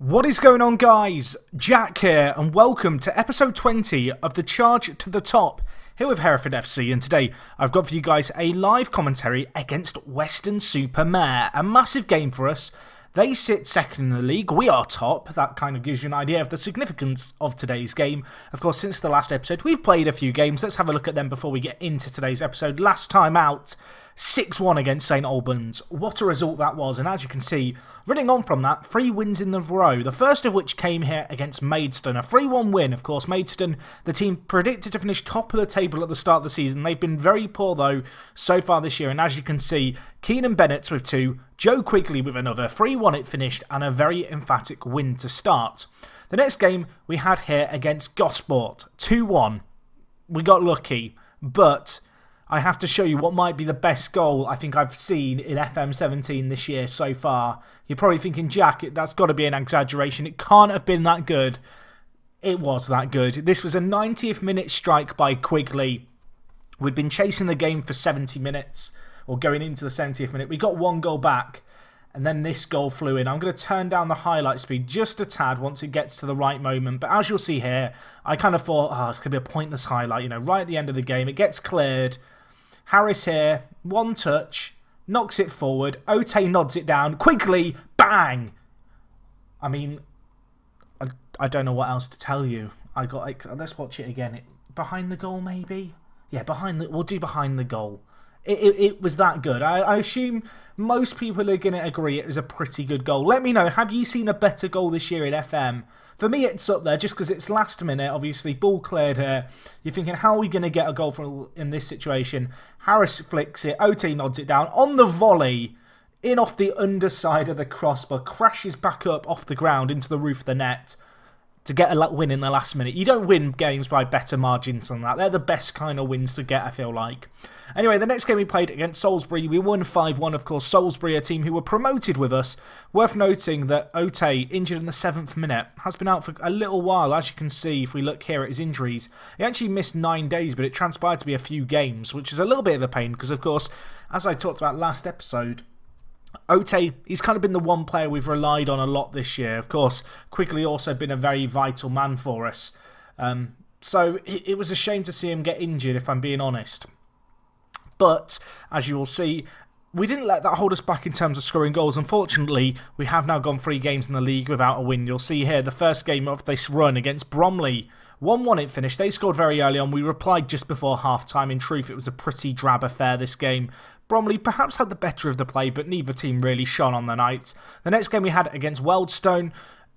What is going on guys? Jack here and welcome to episode 20 of the Charge to the Top here with Hereford FC and today I've got for you guys a live commentary against Western Super Mare. A massive game for us. They sit second in the league, we are top, that kind of gives you an idea of the significance of today's game. Of course since the last episode we've played a few games, let's have a look at them before we get into today's episode. Last time out 6-1 against St Albans. What a result that was, and as you can see, running on from that, three wins in the row, the first of which came here against Maidstone. A 3-1 win, of course, Maidstone, the team predicted to finish top of the table at the start of the season. They've been very poor, though, so far this year, and as you can see, Keenan Bennett with two, Joe Quigley with another, 3-1 it finished, and a very emphatic win to start. The next game we had here against Gosport, 2-1. We got lucky, but I have to show you what might be the best goal I think I've seen in FM17 this year so far. You're probably thinking, Jack, that's got to be an exaggeration. It can't have been that good. It was that good. This was a 90th minute strike by Quigley. We'd been chasing the game for 70 minutes, or going into the 70th minute. We got one goal back, and then this goal flew in. I'm going to turn down the highlight speed just a tad once it gets to the right moment. But as you'll see here, I kind of thought, oh, it's going to be a pointless highlight. You know, right at the end of the game, it gets cleared. Harris here, one touch, knocks it forward. Ote nods it down. Quickly, bang! I mean, I, I don't know what else to tell you. I got. Like, let's watch it again. It, behind the goal, maybe. Yeah, behind the. We'll do behind the goal. It, it, it was that good. I, I assume most people are going to agree it was a pretty good goal. Let me know. Have you seen a better goal this year in FM? For me, it's up there just because it's last minute. Obviously, ball cleared here. You're thinking, how are we going to get a goal from in this situation? Harris flicks it. OT nods it down on the volley. In off the underside of the crossbar, crashes back up off the ground into the roof of the net to get a win in the last minute. You don't win games by better margins than that. They're the best kind of wins to get, I feel like. Anyway, the next game we played against Salisbury, we won 5-1. Of course, Salisbury, a team who were promoted with us. Worth noting that Ote, injured in the seventh minute, has been out for a little while. As you can see, if we look here at his injuries, he actually missed nine days, but it transpired to be a few games, which is a little bit of a pain because, of course, as I talked about last episode, Ote, he's kind of been the one player we've relied on a lot this year. Of course, Quigley also been a very vital man for us. Um, so it was a shame to see him get injured, if I'm being honest. But as you will see, we didn't let that hold us back in terms of scoring goals. Unfortunately, we have now gone three games in the league without a win. You'll see here the first game of this run against Bromley. 1 1 it finished. They scored very early on. We replied just before half time. In truth, it was a pretty drab affair this game. Bromley perhaps had the better of the play, but neither team really shone on the night. The next game we had against Weldstone,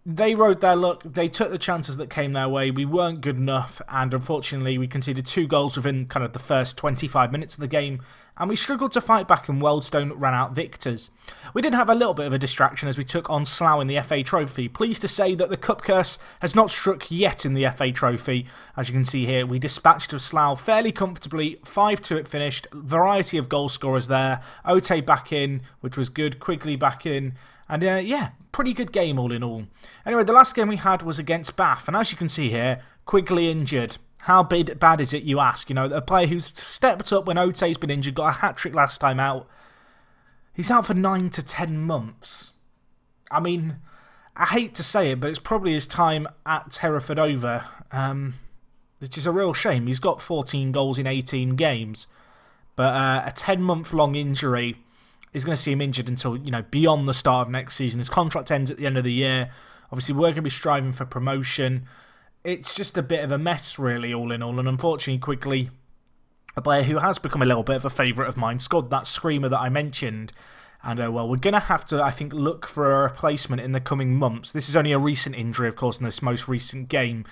they rode their luck. They took the chances that came their way. We weren't good enough, and unfortunately, we conceded two goals within kind of the first 25 minutes of the game, and we struggled to fight back. And Weldstone ran out victors. We did have a little bit of a distraction as we took on Slough in the FA Trophy. Pleased to say that the cup curse has not struck yet in the FA Trophy. As you can see here, we dispatched of Slough fairly comfortably. 5-2 it finished. Variety of goal scorers there. Ote back in, which was good. Quigley back in and uh, yeah, pretty good game all in all. Anyway, the last game we had was against Bath, and as you can see here, quickly injured. How big, bad is it, you ask? You know, a player who's stepped up when Ote's been injured, got a hat trick last time out. He's out for nine to ten months. I mean, I hate to say it, but it's probably his time at Hereford over, um, which is a real shame. He's got 14 goals in 18 games, but uh, a 10 month long injury is going to see him injured until you know beyond the start of next season. His contract ends at the end of the year. Obviously, we're going to be striving for promotion. It's just a bit of a mess, really, all in all. And unfortunately, quickly, a player who has become a little bit of a favourite of mine scored that screamer that I mentioned. And uh, well, we're going to have to, I think, look for a replacement in the coming months. This is only a recent injury, of course, in this most recent game.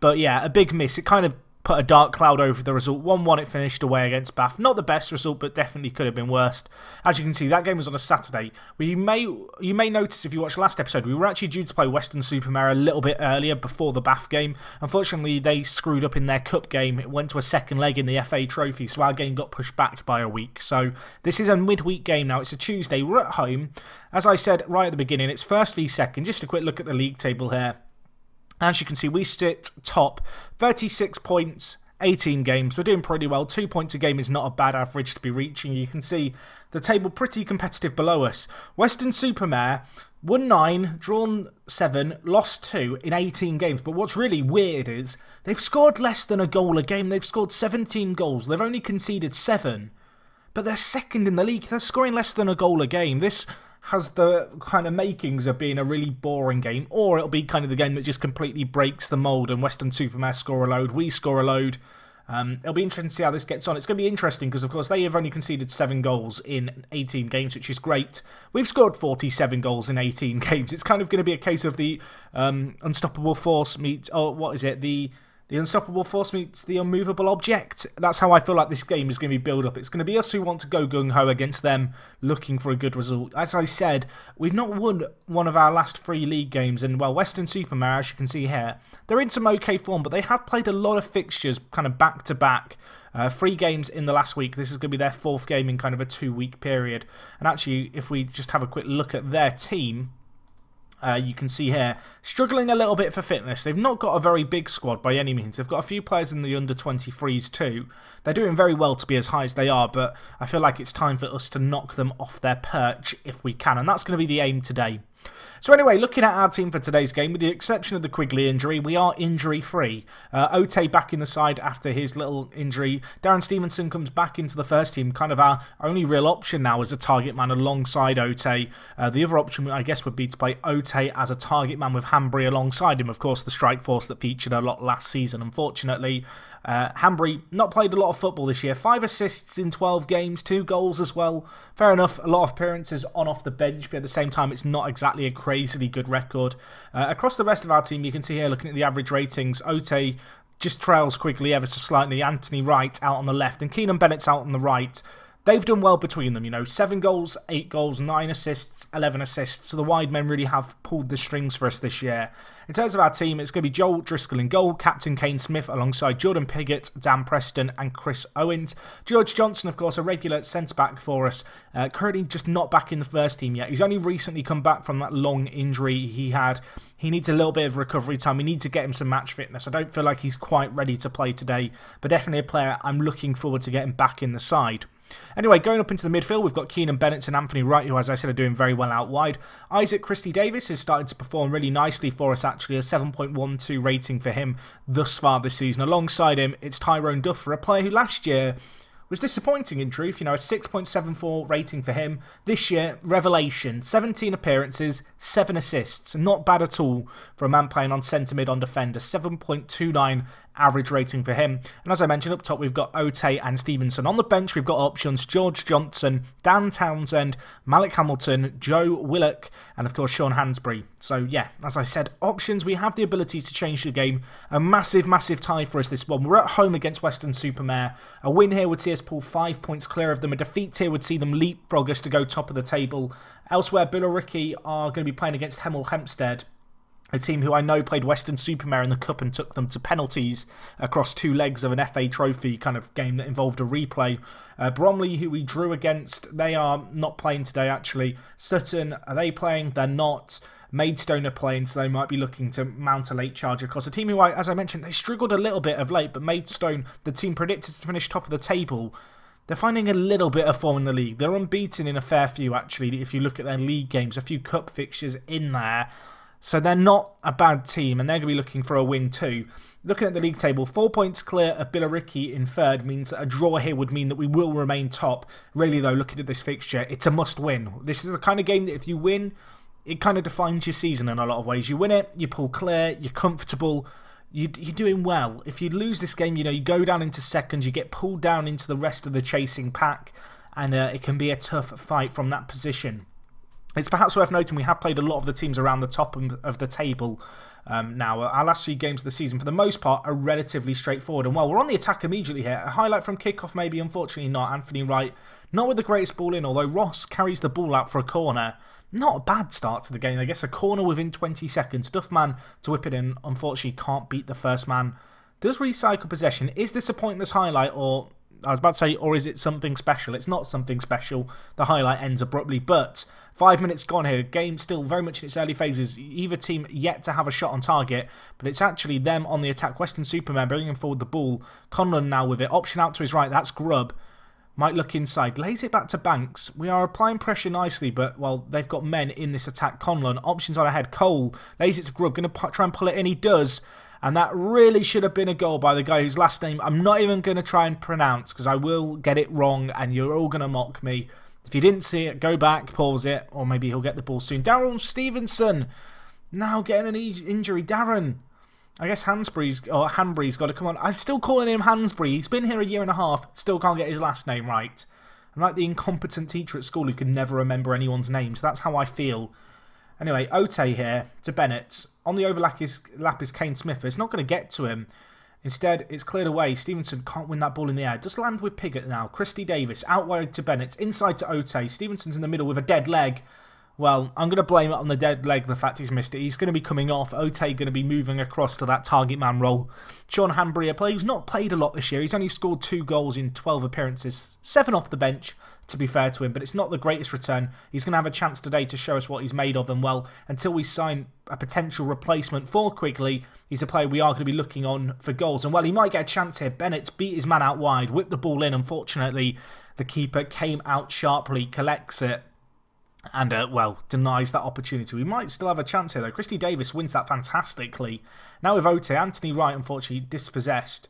But yeah, a big miss. It kind of put a dark cloud over the result. 1 1 it finished away against Bath. Not the best result, but definitely could have been worse. As you can see, that game was on a Saturday. We may You may notice if you watched last episode, we were actually due to play Western Supermare a little bit earlier before the Bath game. Unfortunately, they screwed up in their Cup game. It went to a second leg in the FA Trophy, so our game got pushed back by a week. So this is a midweek game now. It's a Tuesday. We're at home. As I said right at the beginning, it's first v second. Just a quick look at the league table here. As you can see, we sit top 36 points, 18 games. We're doing pretty well. Two points a game is not a bad average to be reaching. You can see the table pretty competitive below us. Western Supermare won 9, drawn 7, lost 2 in 18 games. But what's really weird is they've scored less than a goal a game. They've scored 17 goals. They've only conceded 7. But they're second in the league. They're scoring less than a goal a game. This has the kind of makings of being a really boring game, or it'll be kind of the game that just completely breaks the mold and Western Supermass score a load, we score a load. Um, it'll be interesting to see how this gets on. It's going to be interesting because, of course, they have only conceded seven goals in 18 games, which is great. We've scored 47 goals in 18 games. It's kind of going to be a case of the um, unstoppable force meets, or oh, what is it, the the unstoppable force meets the unmovable object. That's how I feel like this game is going to be build up. It's going to be us who want to go gung ho against them, looking for a good result. As I said, we've not won one of our last three league games, and well, Western Supermare, as you can see here, they're in some okay form, but they have played a lot of fixtures kind of back to back. Uh, three games in the last week. This is going to be their fourth game in kind of a two week period. And actually, if we just have a quick look at their team, uh, you can see here, struggling a little bit for fitness. They've not got a very big squad by any means. They've got a few players in the under 23s too. They're doing very well to be as high as they are, but I feel like it's time for us to knock them off their perch if we can. And that's going to be the aim today. So anyway, looking at our team for today's game, with the exception of the Quigley injury, we are injury-free. Uh, Ote back in the side after his little injury. Darren Stevenson comes back into the first team. Kind of our only real option now as a target man alongside Ote. Uh, the other option, I guess, would be to play Ote as a target man with Hanbury alongside him. Of course, the strike force that featured a lot last season, unfortunately. Uh, not played a lot of football this year. Five assists in 12 games, two goals as well. Fair enough, a lot of appearances on off the bench, but at the same time, it's not exactly a crazily good record. Uh, across the rest of our team, you can see here looking at the average ratings, Ote just trails quickly ever so slightly. Anthony Wright out on the left and Keenan Bennett's out on the right they've done well between them. You know, seven goals, eight goals, nine assists, 11 assists. So the wide men really have pulled the strings for us this year. In terms of our team, it's going to be Joel Driscoll in goal, Captain Kane Smith alongside Jordan Piggott, Dan Preston, and Chris Owens. George Johnson, of course, a regular centre back for us, uh, currently just not back in the first team yet. He's only recently come back from that long injury he had. He needs a little bit of recovery time. We need to get him some match fitness. I don't feel like he's quite ready to play today, but definitely a player I'm looking forward to getting back in the side. Anyway, going up into the midfield, we've got Keenan Bennett and Anthony Wright, who, as I said, are doing very well out wide. Isaac Christie Davis is starting to perform really nicely for us, actually, a 7.12 rating for him thus far this season. Alongside him, it's Tyrone Duffer, a player who last year was disappointing in truth. You know, a 6.74 rating for him. This year, revelation 17 appearances, 7 assists. Not bad at all for a man playing on centre mid on defender. 7.29 average rating for him. And as I mentioned, up top we've got Ote and Stevenson. On the bench we've got options George Johnson, Dan Townsend, Malik Hamilton, Joe Willock, and of course Sean Hansbury. So yeah, as I said, options. We have the ability to change the game. A massive, massive tie for us this one. We're at home against Western Supermare. A win here would see us pull five points clear of them. A defeat here would see them leapfrog us to go top of the table. Elsewhere, Billericay are going to be playing against Hemel Hempstead a team who I know played Western Supermare in the Cup and took them to penalties across two legs of an FA Trophy kind of game that involved a replay. Uh, Bromley, who we drew against, they are not playing today actually. Sutton, are they playing? They're not. Maidstone are playing, so they might be looking to mount a late charge across a team who, I, as I mentioned, they struggled a little bit of late, but Maidstone, the team predicted to finish top of the table, they're finding a little bit of form in the league. They're unbeaten in a fair few, actually, if you look at their league games, a few cup fixtures in there. So they're not a bad team, and they're going to be looking for a win too. Looking at the league table, four points clear of Billericay in third means a draw here would mean that we will remain top. Really, though, looking at this fixture, it's a must win. This is the kind of game that if you win, it kind of defines your season in a lot of ways. You win it, you pull clear, you're comfortable, you, you're doing well. If you lose this game, you know, you go down into second, you get pulled down into the rest of the chasing pack, and uh, it can be a tough fight from that position. It's perhaps worth noting we have played a lot of the teams around the top of the table um, now. Our last few games of the season, for the most part, are relatively straightforward. And while we're on the attack immediately here, a highlight from kickoff maybe, unfortunately not. Anthony Wright, not with the greatest ball in, although Ross carries the ball out for a corner. Not a bad start to the game. I guess a corner within 20 seconds. Duffman to whip it in, unfortunately can't beat the first man. Does recycle possession. Is this a pointless highlight or I was about to say, or is it something special? It's not something special. The highlight ends abruptly, but five minutes gone here. Game still very much in its early phases. Either team yet to have a shot on target, but it's actually them on the attack. Western Superman bringing forward the ball. Conlon now with it. Option out to his right. That's Grubb. Might look inside. Lays it back to Banks. We are applying pressure nicely, but, well, they've got men in this attack. Conlon, options on ahead. Cole lays it to Grubb. Going to try and pull it in. He does. And that really should have been a goal by the guy whose last name I'm not even going to try and pronounce because I will get it wrong and you're all going to mock me. If you didn't see it, go back, pause it, or maybe he'll get the ball soon. Darren Stevenson now getting an injury. Darren, I guess Hansbury's or Hanbury's got to come on. I'm still calling him Hansbury. He's been here a year and a half. Still can't get his last name right. I'm like the incompetent teacher at school who can never remember anyone's names. That's how I feel Anyway, Ote here to Bennett. On the overlap is, lap is Kane Smith, it's not going to get to him. Instead, it's cleared away. Stevenson can't win that ball in the air. Just land with Piggott now. Christy Davis out wide to Bennett, inside to Ote. Stevenson's in the middle with a dead leg. Well, I'm going to blame it on the dead leg, the fact he's missed it. He's going to be coming off. Ote going to be moving across to that target man role. Sean Hambry, a player who's not played a lot this year. He's only scored two goals in 12 appearances, seven off the bench, to be fair to him, but it's not the greatest return. He's going to have a chance today to show us what he's made of, and well, until we sign a potential replacement for Quigley, he's a player we are going to be looking on for goals. And well, he might get a chance here. Bennett beat his man out wide, whipped the ball in. Unfortunately, the keeper came out sharply, collects it, and uh, well denies that opportunity. We might still have a chance here though. Christy Davis wins that fantastically. Now with Ote, Anthony Wright unfortunately dispossessed.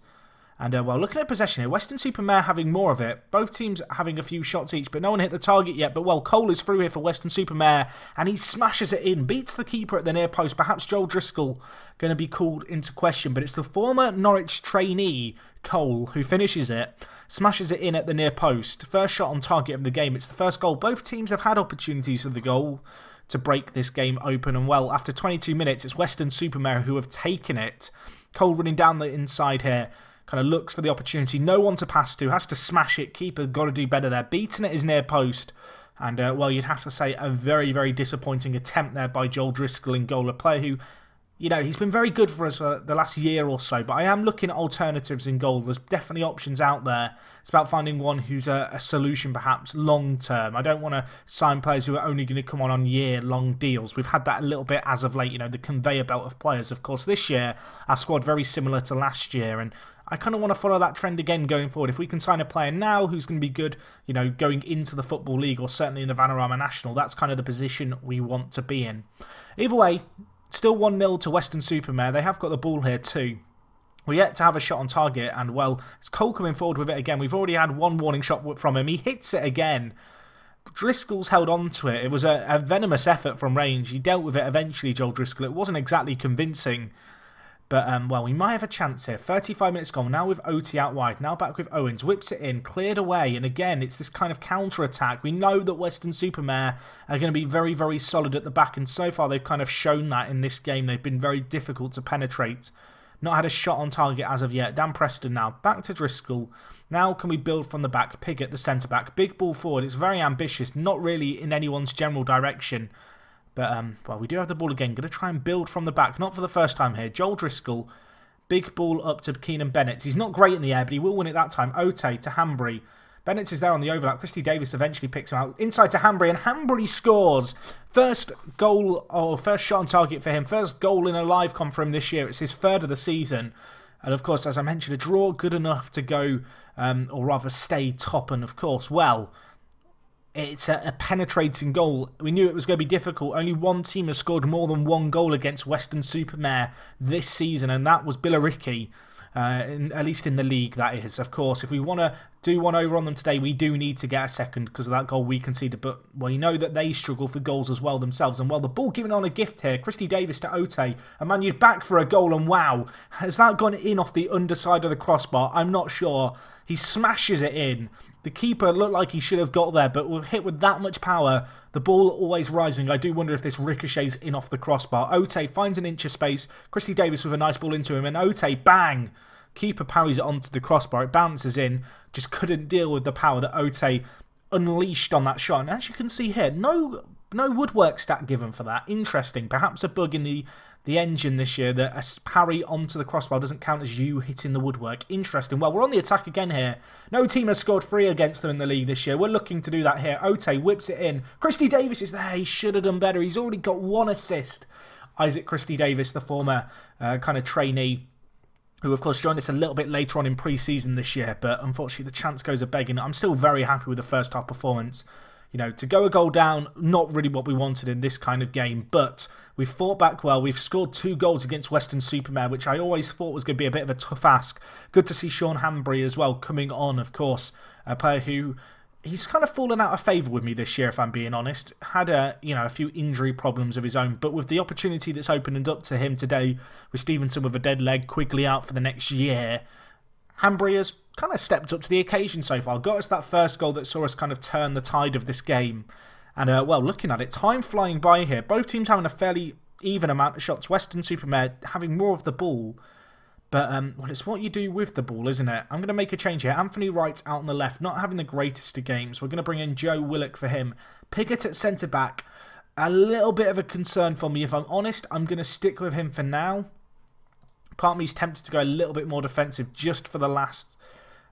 And uh, well, looking at possession here, Western Supermare having more of it. Both teams having a few shots each, but no one hit the target yet. But well, Cole is through here for Western Supermare, and he smashes it in, beats the keeper at the near post. Perhaps Joel Driscoll going to be called into question, but it's the former Norwich trainee Cole who finishes it, smashes it in at the near post. First shot on target of the game. It's the first goal. Both teams have had opportunities for the goal to break this game open. And well, after 22 minutes, it's Western Supermare who have taken it. Cole running down the inside here kind of looks for the opportunity. No one to pass to, has to smash it. Keeper got to do better there. Beaten at his near post. And, uh, well, you'd have to say a very, very disappointing attempt there by Joel Driscoll in goal, a player who, you know, he's been very good for us uh, the last year or so. But I am looking at alternatives in goal. There's definitely options out there. It's about finding one who's a, a solution, perhaps, long term. I don't want to sign players who are only going to come on on year long deals. We've had that a little bit as of late, you know, the conveyor belt of players. Of course, this year, our squad very similar to last year. And I kind of want to follow that trend again going forward. If we can sign a player now who's going to be good, you know, going into the Football League or certainly in the Vanarama National, that's kind of the position we want to be in. Either way, still 1-0 to Western Supermare. They have got the ball here too. We're yet to have a shot on target, and well, it's Cole coming forward with it again. We've already had one warning shot from him. He hits it again. Driscoll's held on to it. It was a, a venomous effort from range. He dealt with it eventually, Joel Driscoll. It wasn't exactly convincing. But, um, well, we might have a chance here. 35 minutes gone. Now with OT out wide. Now back with Owens. Whips it in. Cleared away. And again, it's this kind of counter-attack. We know that Western Supermare are going to be very, very solid at the back. And so far, they've kind of shown that in this game. They've been very difficult to penetrate. Not had a shot on target as of yet. Dan Preston now back to Driscoll. Now can we build from the back? Pig at the centre-back. Big ball forward. It's very ambitious. Not really in anyone's general direction. But, um, well, we do have the ball again. Going to try and build from the back. Not for the first time here. Joel Driscoll, big ball up to Keenan Bennett. He's not great in the air, but he will win it that time. Ote to Hambry. Bennett is there on the overlap. Christy Davis eventually picks him out. Inside to Hambry, and Hambry scores. First goal, or first shot on target for him. First goal in a live con for him this year. It's his third of the season. And of course, as I mentioned, a draw good enough to go, um, or rather stay top, and of course, well it's a, a, penetrating goal. We knew it was going to be difficult. Only one team has scored more than one goal against Western Supermare this season, and that was Billericay. Uh, in, at least in the league, that is. Of course, if we want to do one over on them today, we do need to get a second because of that goal we conceded. But well, you know that they struggle for goals as well themselves. And well, the ball given on a gift here, Christy Davis to Ote, and man, you'd back for a goal. And wow, has that gone in off the underside of the crossbar? I'm not sure. He smashes it in. The keeper looked like he should have got there, but was hit with that much power. The ball always rising. I do wonder if this ricochets in off the crossbar. Ote finds an inch of space. Christy Davis with a nice ball into him, and Ote, bang! Keeper parries it onto the crossbar. It bounces in. Just couldn't deal with the power that Ote unleashed on that shot. And as you can see here, no no woodwork stat given for that. Interesting. Perhaps a bug in the, the engine this year that a parry onto the crossbar doesn't count as you hitting the woodwork. Interesting. Well, we're on the attack again here. No team has scored three against them in the league this year. We're looking to do that here. Ote whips it in. Christy Davis is there. He should have done better. He's already got one assist. Isaac Christy Davis, the former uh, kind of trainee who of course joined us a little bit later on in pre-season this year, but unfortunately the chance goes a begging. I'm still very happy with the first half performance. You know, to go a goal down, not really what we wanted in this kind of game, but we fought back well. We've scored two goals against Western Supermare, which I always thought was going to be a bit of a tough ask. Good to see Sean Hambury as well coming on, of course, a player who he's kind of fallen out of favour with me this year, if I'm being honest. Had a you know a few injury problems of his own, but with the opportunity that's opened up to him today, with Stevenson with a dead leg, quickly out for the next year, Hanbury has kind of stepped up to the occasion so far. Got us that first goal that saw us kind of turn the tide of this game. And, uh, well, looking at it, time flying by here. Both teams having a fairly even amount of shots. Western Supermare having more of the ball. But, um, well, it's what you do with the ball, isn't it? I'm going to make a change here. Anthony Wright's out on the left, not having the greatest of games. We're going to bring in Joe Willock for him. Pickett at centre-back. A little bit of a concern for me. If I'm honest, I'm going to stick with him for now. Part of me's tempted to go a little bit more defensive just for the last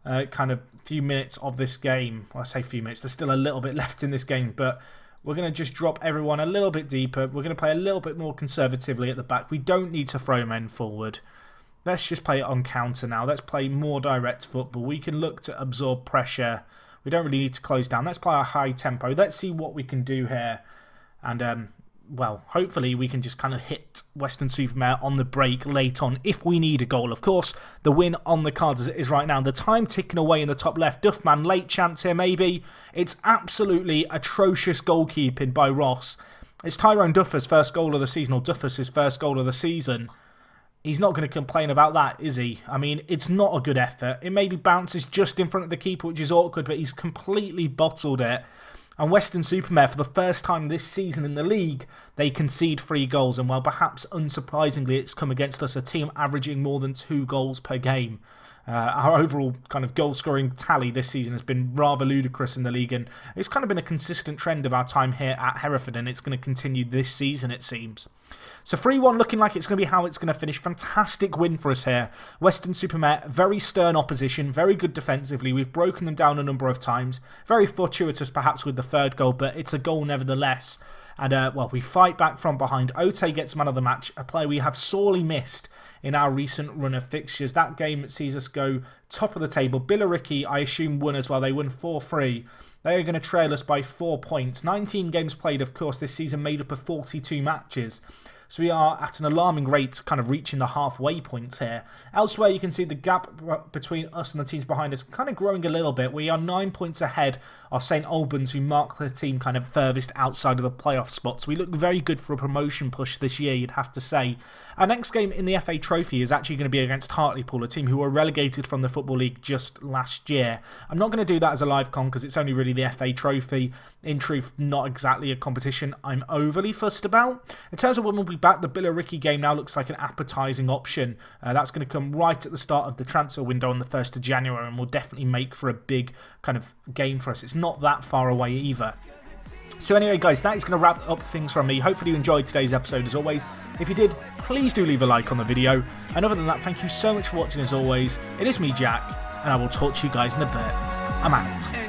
uh, kind of few minutes of this game. Well, I say few minutes, there's still a little bit left in this game, but we're going to just drop everyone a little bit deeper. We're going to play a little bit more conservatively at the back. We don't need to throw men forward. Let's just play it on counter now. Let's play more direct football. We can look to absorb pressure. We don't really need to close down. Let's play a high tempo. Let's see what we can do here. And um, well, hopefully we can just kind of hit Western Supermare on the break late on if we need a goal. Of course, the win on the cards as it is right now. The time ticking away in the top left. Duffman, late chance here maybe. It's absolutely atrocious goalkeeping by Ross. It's Tyrone Duffer's first goal of the season, or Duffer's first goal of the season. He's not going to complain about that, is he? I mean, it's not a good effort. It maybe bounces just in front of the keeper, which is awkward, but he's completely bottled it. And Western Supermare, for the first time this season in the league, they concede three goals. And while perhaps unsurprisingly, it's come against us a team averaging more than two goals per game. Uh, our overall kind of goal scoring tally this season has been rather ludicrous in the league, and it's kind of been a consistent trend of our time here at Hereford, and it's going to continue this season, it seems. So 3 1 looking like it's going to be how it's going to finish. Fantastic win for us here. Western Supermet. very stern opposition, very good defensively. We've broken them down a number of times. Very fortuitous perhaps with the third goal, but it's a goal nevertheless. And uh, well, we fight back from behind. Ote gets man of the match, a player we have sorely missed in our recent run of fixtures. That game sees us go top of the table. Billericay, I assume, won as well. They won 4 3. They are going to trail us by four points. 19 games played, of course, this season made up of 42 matches. So we are at an alarming rate, kind of reaching the halfway point here. Elsewhere, you can see the gap between us and the teams behind us kind of growing a little bit. We are nine points ahead are St Albans, who mark the team kind of furthest outside of the playoff spots. We look very good for a promotion push this year, you'd have to say. Our next game in the FA Trophy is actually going to be against Hartlepool, a team who were relegated from the Football League just last year. I'm not going to do that as a live con because it's only really the FA Trophy. In truth, not exactly a competition I'm overly fussed about. In terms of when we'll be back, the Billericay game now looks like an appetising option. Uh, that's going to come right at the start of the transfer window on the 1st of January and will definitely make for a big kind of game for us. It's not that far away either. So anyway, guys, that is going to wrap up things from me. Hopefully you enjoyed today's episode as always. If you did, please do leave a like on the video. And other than that, thank you so much for watching as always. It is me, Jack, and I will talk to you guys in a bit. I'm out.